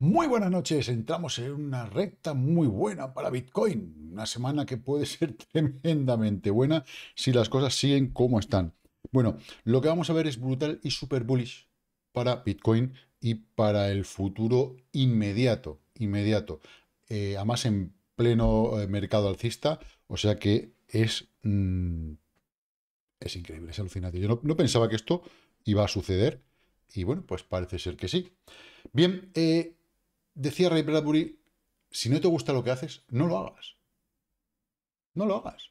Muy buenas noches, entramos en una recta muy buena para Bitcoin, una semana que puede ser tremendamente buena si las cosas siguen como están. Bueno, lo que vamos a ver es brutal y super bullish para Bitcoin y para el futuro inmediato, inmediato, eh, además en pleno eh, mercado alcista, o sea que es, mm, es increíble, es alucinante. Yo no, no pensaba que esto iba a suceder y bueno, pues parece ser que sí. Bien, eh, decía Ray Bradbury, si no te gusta lo que haces, no lo hagas. No lo hagas.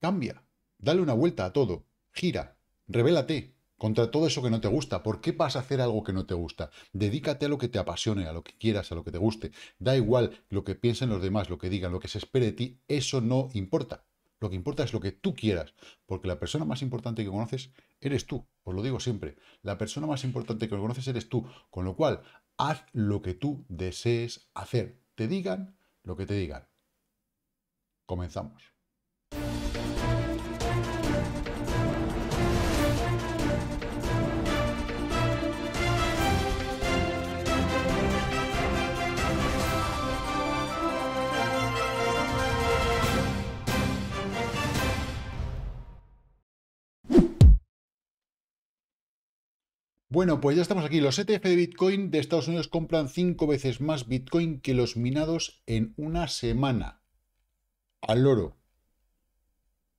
Cambia. Dale una vuelta a todo. Gira. Revélate contra todo eso que no te gusta. ¿Por qué vas a hacer algo que no te gusta? Dedícate a lo que te apasione, a lo que quieras, a lo que te guste. Da igual lo que piensen los demás, lo que digan, lo que se espere de ti, eso no importa. Lo que importa es lo que tú quieras, porque la persona más importante que conoces Eres tú, os lo digo siempre. La persona más importante que conoces eres tú. Con lo cual, haz lo que tú desees hacer. Te digan lo que te digan. Comenzamos. Bueno, pues ya estamos aquí. Los ETF de Bitcoin de Estados Unidos compran cinco veces más Bitcoin que los minados en una semana. Al oro.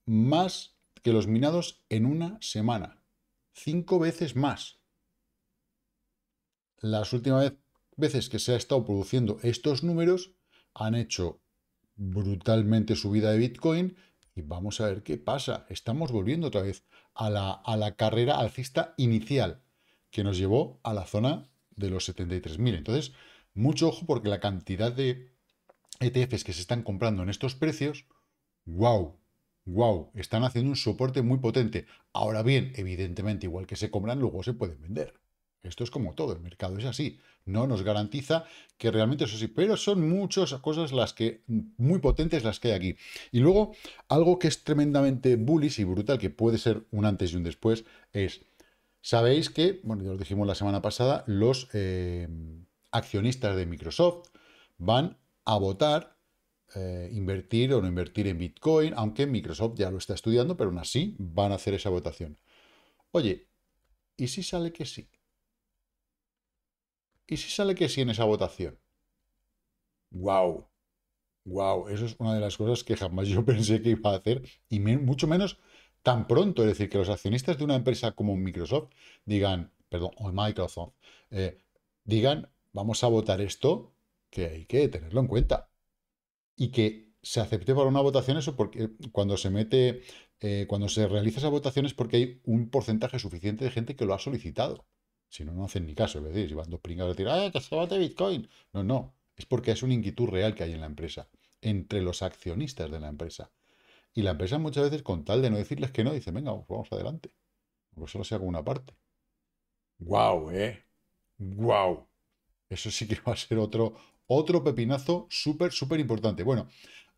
Más que los minados en una semana. Cinco veces más. Las últimas veces que se ha estado produciendo estos números han hecho brutalmente subida de Bitcoin y vamos a ver qué pasa. Estamos volviendo otra vez a la carrera alcista inicial que nos llevó a la zona de los 73.000. Entonces, mucho ojo porque la cantidad de ETFs que se están comprando en estos precios, wow, wow, están haciendo un soporte muy potente. Ahora bien, evidentemente, igual que se compran, luego se pueden vender. Esto es como todo, el mercado es así. No nos garantiza que realmente eso sí, pero son muchas cosas las que, muy potentes las que hay aquí. Y luego, algo que es tremendamente bullish y brutal, que puede ser un antes y un después, es Sabéis que, bueno, ya os dijimos la semana pasada, los eh, accionistas de Microsoft van a votar eh, invertir o no invertir en Bitcoin, aunque Microsoft ya lo está estudiando, pero aún así van a hacer esa votación. Oye, ¿y si sale que sí? ¿Y si sale que sí en esa votación? ¡Wow! ¡Wow! Eso es una de las cosas que jamás yo pensé que iba a hacer, y mucho menos tan pronto, es decir, que los accionistas de una empresa como Microsoft digan, perdón, o Microsoft, eh, digan, vamos a votar esto, que hay que tenerlo en cuenta. Y que se acepte para una votación eso porque eh, cuando se mete, eh, cuando se realiza esa votación es porque hay un porcentaje suficiente de gente que lo ha solicitado. Si no, no hacen ni caso. Es decir, si van dos pringados a decir, ¡ay, que se vote Bitcoin! No, no. Es porque es una inquietud real que hay en la empresa, entre los accionistas de la empresa. Y la empresa muchas veces, con tal de no decirles que no, dice, venga, pues vamos adelante. Pues solo sea con una parte. ¡Guau, eh! ¡Guau! Eso sí que va a ser otro, otro pepinazo súper, súper importante. Bueno,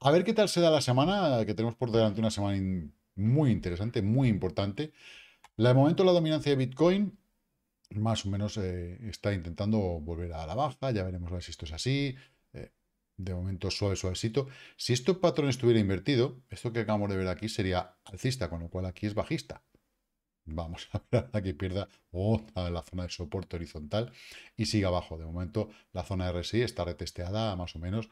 a ver qué tal se da la semana, que tenemos por delante una semana muy interesante, muy importante. de momento la dominancia de Bitcoin más o menos eh, está intentando volver a la baja, ya veremos a ver si esto es así, de momento suave, suavecito. Si este patrón estuviera invertido, esto que acabamos de ver aquí sería alcista, con lo cual aquí es bajista. Vamos a ver a que pierda la zona de soporte horizontal y siga abajo. De momento la zona RSI está retesteada más o menos.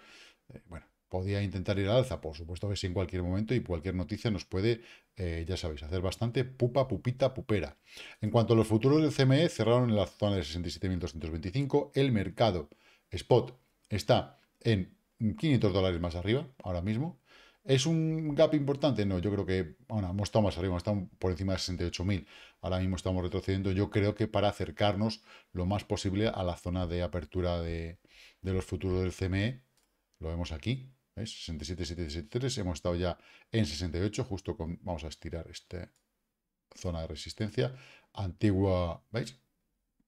Eh, bueno, podía intentar ir al alza, por supuesto que sí en cualquier momento y cualquier noticia nos puede, eh, ya sabéis, hacer bastante pupa, pupita, pupera. En cuanto a los futuros del CME, cerraron en la zona de 67.225. El mercado spot está en 500 dólares más arriba, ahora mismo. ¿Es un gap importante? No, yo creo que bueno, hemos estado más arriba, hemos estado por encima de 68.000. Ahora mismo estamos retrocediendo, yo creo que para acercarnos lo más posible a la zona de apertura de, los futuros del CME, lo vemos aquí, 67 67.773, hemos estado ya en 68, justo con, vamos a estirar esta zona de resistencia, antigua, ¿veis?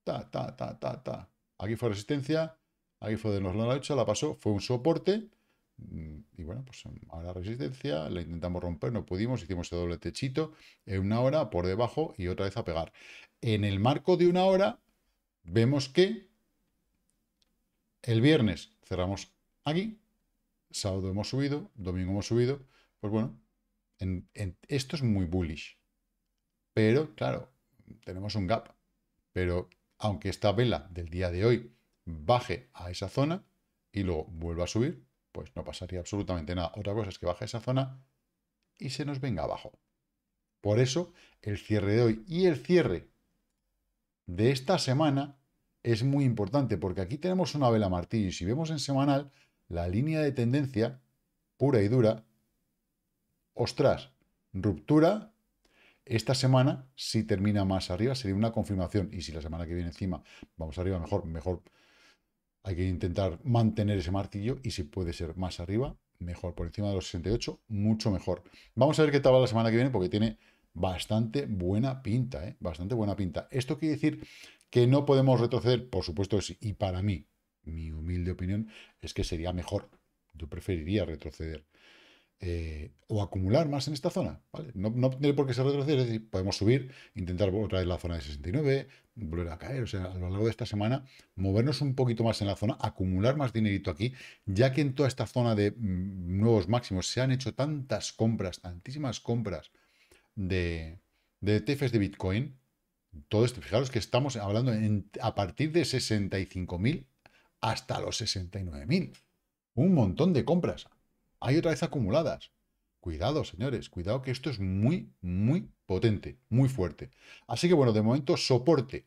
Ta, ta, ta, ta, ta. Aquí fue resistencia, Aquí fue de los 8, la pasó, fue un soporte. Mm, y bueno, pues ahora resistencia, la intentamos romper, no pudimos, hicimos ese doble techito, en una hora por debajo y otra vez a pegar. En el marco de una hora, vemos que el viernes cerramos aquí, sábado hemos subido, domingo hemos subido, pues bueno, esto es muy bullish. Pero, claro, tenemos un gap. Pero aunque esta vela del día de hoy baje a esa zona y luego vuelva a subir, pues no pasaría absolutamente nada. Otra cosa es que baje esa zona y se nos venga abajo. Por eso el cierre de hoy y el cierre de esta semana es muy importante porque aquí tenemos una vela martillo y si vemos en semanal la línea de tendencia pura y dura, ostras, ruptura, esta semana si termina más arriba sería una confirmación y si la semana que viene encima vamos arriba mejor, mejor hay que intentar mantener ese martillo y si puede ser más arriba, mejor. Por encima de los 68, mucho mejor. Vamos a ver qué tal va la semana que viene porque tiene bastante buena pinta, ¿eh? Bastante buena pinta. Esto quiere decir que no podemos retroceder, por supuesto sí. Y para mí, mi humilde opinión, es que sería mejor. Yo preferiría retroceder eh, o acumular más en esta zona. ¿vale? No, no, tiene por qué ser retroceder, podemos subir, intentar otra vez la zona de 69, volver a caer, o sea, a lo largo de esta semana, movernos un poquito más en la zona, acumular más dinerito aquí, ya que en toda esta zona de mm, nuevos máximos se han hecho tantas compras, tantísimas compras de, de e de Bitcoin, todo esto, fijaros que estamos hablando en, a partir de 65.000 hasta los 69.000. Un montón de compras hay otra vez acumuladas. Cuidado, señores, cuidado que esto es muy, muy potente, muy fuerte. Así que bueno, de momento soporte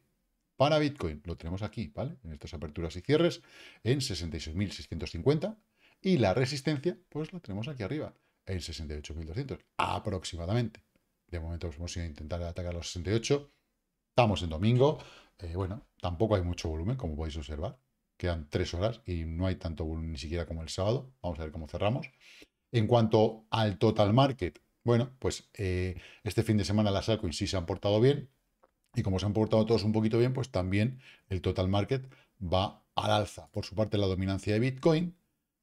para Bitcoin lo tenemos aquí, ¿vale? En estas aperturas y cierres en 66.650 y la resistencia pues la tenemos aquí arriba en 68.200 aproximadamente. De momento pues, hemos ido a intentar atacar los 68. Estamos en domingo. Eh, bueno, tampoco hay mucho volumen, como podéis observar. Quedan tres horas y no hay tanto volumen ni siquiera como el sábado. Vamos a ver cómo cerramos. En cuanto al total market, bueno, pues eh, este fin de semana las altcoins sí se han portado bien. Y como se han portado todos un poquito bien, pues también el total market va al alza. Por su parte, la dominancia de Bitcoin,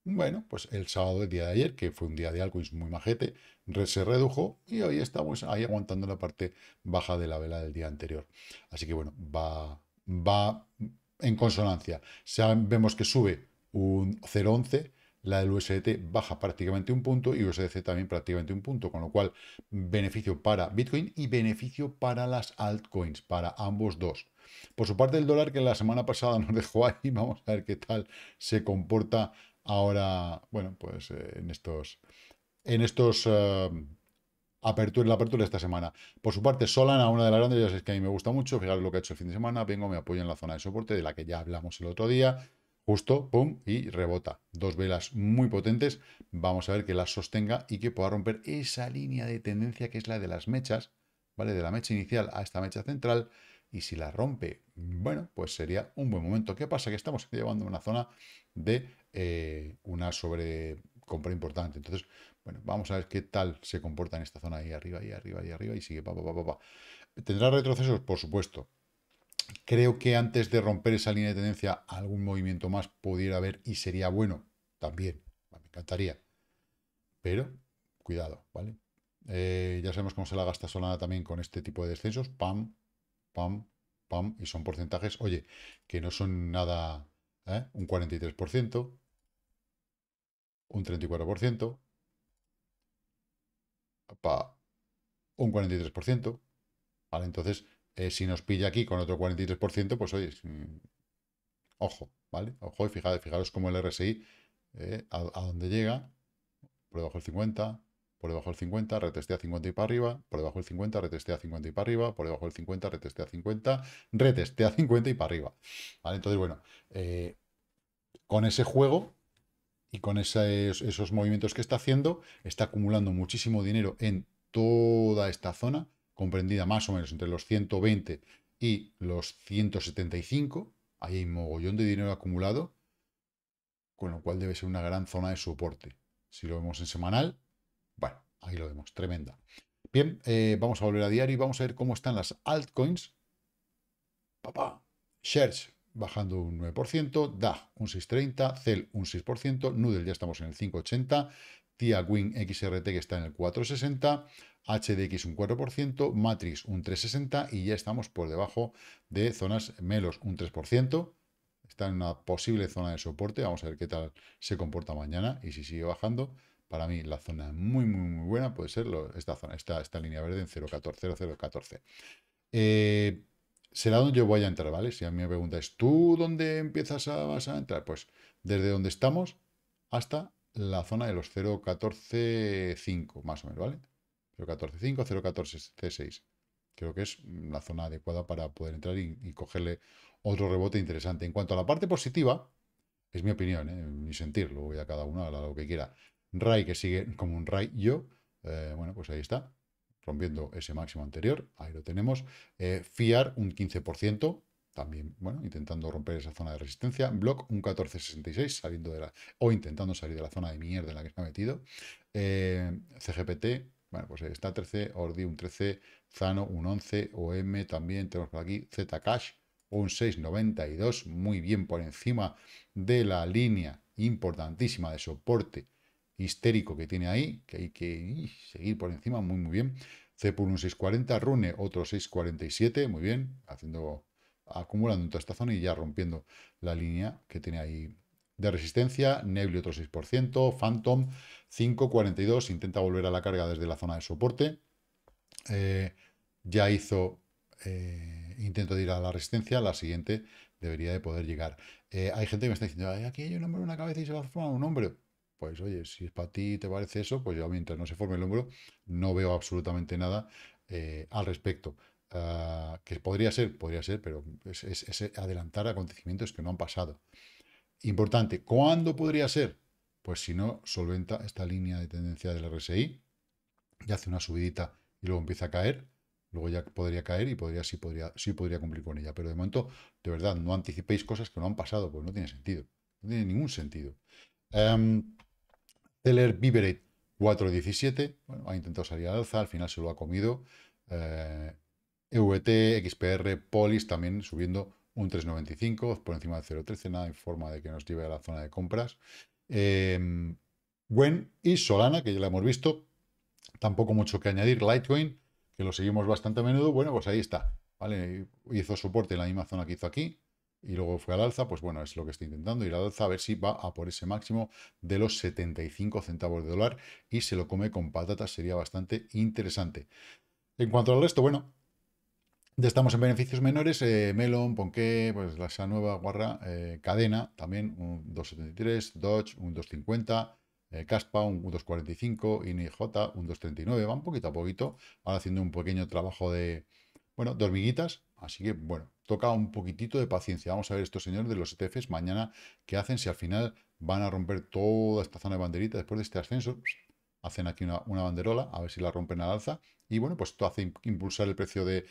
bueno, pues el sábado del día de ayer, que fue un día de altcoins muy majete, se redujo y hoy estamos ahí aguantando la parte baja de la vela del día anterior. Así que bueno, va, va en consonancia. Vemos que sube un 0,11, la del USDT baja prácticamente un punto y USDC también prácticamente un punto, con lo cual beneficio para Bitcoin y beneficio para las altcoins, para ambos dos. Por su parte el dólar que la semana pasada nos dejó ahí, vamos a ver qué tal se comporta ahora, bueno, pues eh, en estos, en estos eh, apertura, la apertura esta semana. Por su parte, Solana, una de las grandes, ya sabéis que a mí me gusta mucho, fijaros lo que ha hecho el fin de semana, vengo, me apoyo en la zona de soporte de la que ya hablamos el otro día, justo, pum, y rebota. Dos velas muy potentes, vamos a ver que las sostenga y que pueda romper esa línea de tendencia que es la de las mechas, ¿vale? De la mecha inicial a esta mecha central, y si la rompe, bueno, pues sería un buen momento. ¿Qué pasa? Que estamos llevando una zona de eh, una una compra importante. Entonces, bueno, vamos a ver qué tal se comporta en esta zona ahí arriba, ahí arriba, ahí arriba, y sigue pa, pa, ¿Tendrá retrocesos? Por supuesto. Creo que antes de romper esa línea de tendencia, algún movimiento más pudiera haber y sería bueno también. Me encantaría. Pero, cuidado, ¿vale? Eh, ya sabemos cómo se la gasta Solana también con este tipo de descensos. Pam, pam, pam. Y son porcentajes, oye, que no son nada... ¿eh? Un 43%, un 34%, para un 43%. ¿vale? Entonces, eh, si nos pilla aquí con otro 43%, pues oye, ojo, ¿vale? Ojo y fijaros, fijaros cómo el RSI, eh, a, a dónde llega, por debajo del 50, por debajo del 50, retestea 50 y para arriba, por debajo del 50, retestea 50 y para arriba, por debajo del 50, retestea 50, retestea 50 y para arriba. ¿Vale? Entonces, bueno, eh, con ese juego y con esos, movimientos que está haciendo, está acumulando muchísimo dinero en toda esta zona, comprendida más o menos entre los 120 y los 175. Ahí hay mogollón de dinero acumulado, con lo cual debe ser una gran zona de soporte. Si lo vemos en semanal, bueno, ahí lo vemos, tremenda. Bien, eh, vamos a volver a diario y vamos a ver cómo están las altcoins. Papá, shares, bajando un 9%, DAG un 6,30%, CEL un 6%, NUDEL ya estamos en el 5,80%, TIA Wing XRT que está en el 4,60%, HDX un 4%, Matrix un 3,60% y ya estamos por debajo de zonas Melos un 3%, está en una posible zona de soporte, vamos a ver qué tal se comporta mañana y si sigue bajando. Para mí la zona muy, muy, muy buena puede ser esta zona, esta, línea verde en 0,14, Eh, será donde yo voy a entrar, ¿vale? Si a mí me preguntas ¿tú dónde empiezas a, vas a entrar? Pues desde donde estamos hasta la zona de los 0.14.5, más o menos, ¿vale? 0.14.5, 0.14.6. Creo que es la zona adecuada para poder entrar y, cogerle otro rebote interesante. En cuanto a la parte positiva, es mi opinión, ¿eh? mi sentir, voy a cada uno a lo que quiera. Ray, que sigue como un Ray yo, eh, bueno, pues ahí está rompiendo ese máximo anterior, ahí lo tenemos. Eh, FIAR un 15%, también, bueno, intentando romper esa zona de resistencia. Block un 14.66, saliendo de la, o intentando salir de la zona de mierda en la que se ha metido. Eh, CGPT, bueno, pues está 13, Ordi un 13, Zano un 11, OM también tenemos por aquí, Zcash un 6.92, muy bien por encima de la línea importantísima de soporte histérico que tiene ahí, que hay que seguir por encima, muy, muy bien. por un 640, Rune otro 647, muy bien, haciendo acumulando en toda esta zona y ya rompiendo la línea que tiene ahí de resistencia, Nebli otro 6%, Phantom 5,42, intenta volver a la carga desde la zona de soporte, eh, ya hizo eh, intento de ir a la resistencia, la siguiente debería de poder llegar. Eh, hay gente que me está diciendo, aquí hay un hombre en una cabeza y se va a formar un hombre pues oye, si es para ti te parece eso, pues yo mientras no se forme el hombro, no veo absolutamente nada eh, al respecto. Ah, que podría ser, podría ser, pero es, adelantar acontecimientos que no han pasado. Importante, ¿cuándo podría ser? Pues si no solventa esta línea de tendencia del RSI y hace una subidita y luego empieza a caer, luego ya podría caer y podría sí podría sí podría cumplir con ella, pero de momento de verdad no anticipéis cosas que no han pasado, pues no tiene sentido, no tiene ningún sentido. Em, Teller Viverate 4.17, bueno, ha intentado salir al alza, al final se lo ha comido. EVT, eh, e XPR, Polis también subiendo un 3.95, por encima de 0.13, nada en forma de que nos lleve a la zona de compras. Eh, Gwen y Solana, que ya la hemos visto, tampoco mucho que añadir. Litecoin, que lo seguimos bastante a menudo, bueno, pues ahí está. ¿vale? Hizo soporte en la misma zona que hizo aquí, y luego fue al alza, pues bueno, es lo que estoy intentando ir al alza, a ver si va a por ese máximo de los 75 centavos de dólar y se lo come con patatas, sería bastante interesante. En cuanto al resto, bueno, ya estamos en beneficios menores, eh, Melon, Ponqué, pues la nueva guarra, eh, Cadena, también un 2.73, Dodge, un 2.50, eh, Caspa, un 2.45, INIJ, un 2.39, van poquito a poquito, ahora haciendo un pequeño trabajo de, bueno, dormiguitas, así que bueno, toca un poquitito de paciencia. Vamos a ver estos señores de los ETFs mañana qué hacen, si al final van a romper toda esta zona de banderita después de este ascenso. Hacen aquí una, banderola, a ver si la rompen al alza. Y bueno, pues esto hace impulsar el precio de,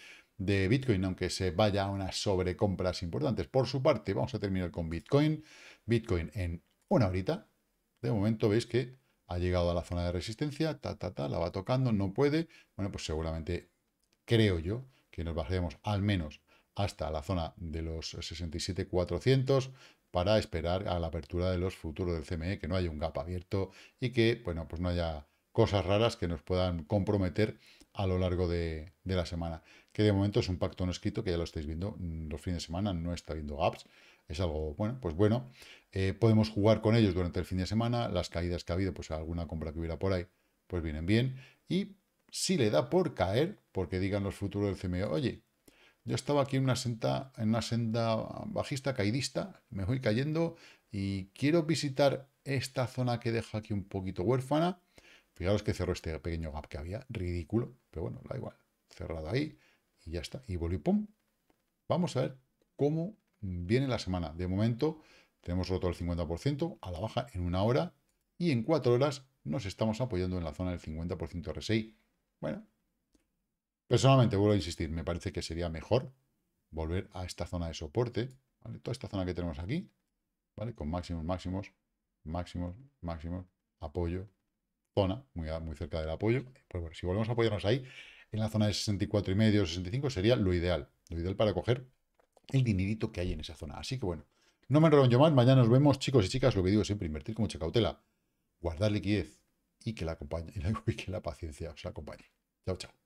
Bitcoin, aunque se vaya a unas sobrecompras importantes. Por su parte, vamos a terminar con Bitcoin. Bitcoin en una horita. De momento veis que ha llegado a la zona de resistencia, ta, ta, ta, la va tocando, no puede. Bueno, pues seguramente, creo yo, que nos bajemos al menos hasta la zona de los 67.400 para esperar a la apertura de los futuros del CME, que no haya un gap abierto y que, bueno, pues no haya cosas raras que nos puedan comprometer a lo largo de, la semana. Que de momento es un pacto no escrito, que ya lo estáis viendo, mm, los fines de semana no está viendo gaps, es algo bueno, pues bueno. Eh, podemos jugar con ellos durante el fin de semana, las caídas que ha habido, pues alguna compra que hubiera por ahí, pues vienen bien. Y si le da por caer, porque digan los futuros del CME, oye, yo estaba aquí en una, senda, en una senda bajista, caidista, me voy cayendo y quiero visitar esta zona que deja aquí un poquito huérfana. Fijaros que cerró este pequeño gap que había, ridículo, pero bueno, da igual, cerrado ahí y ya está. Y volvió, pum. Vamos a ver cómo viene la semana. De momento tenemos roto el 50% a la baja en una hora y en cuatro horas nos estamos apoyando en la zona del 50% RSI. Bueno, personalmente vuelvo a insistir, me parece que sería mejor volver a esta zona de soporte, ¿vale? Toda esta zona que tenemos aquí, ¿vale? Con máximos, máximos, máximos, máximos, apoyo, zona, muy, muy cerca del apoyo. Pues bueno, si volvemos a apoyarnos ahí, en la zona de 64 y medio, 65 sería lo ideal, lo ideal para coger el dinerito que hay en esa zona. Así que bueno, no me enrollo más, mañana nos vemos, chicos y chicas, lo que digo siempre, invertir con mucha cautela, guardar liquidez, y que la, acompañe, y que la paciencia os acompañe. Chao, chao.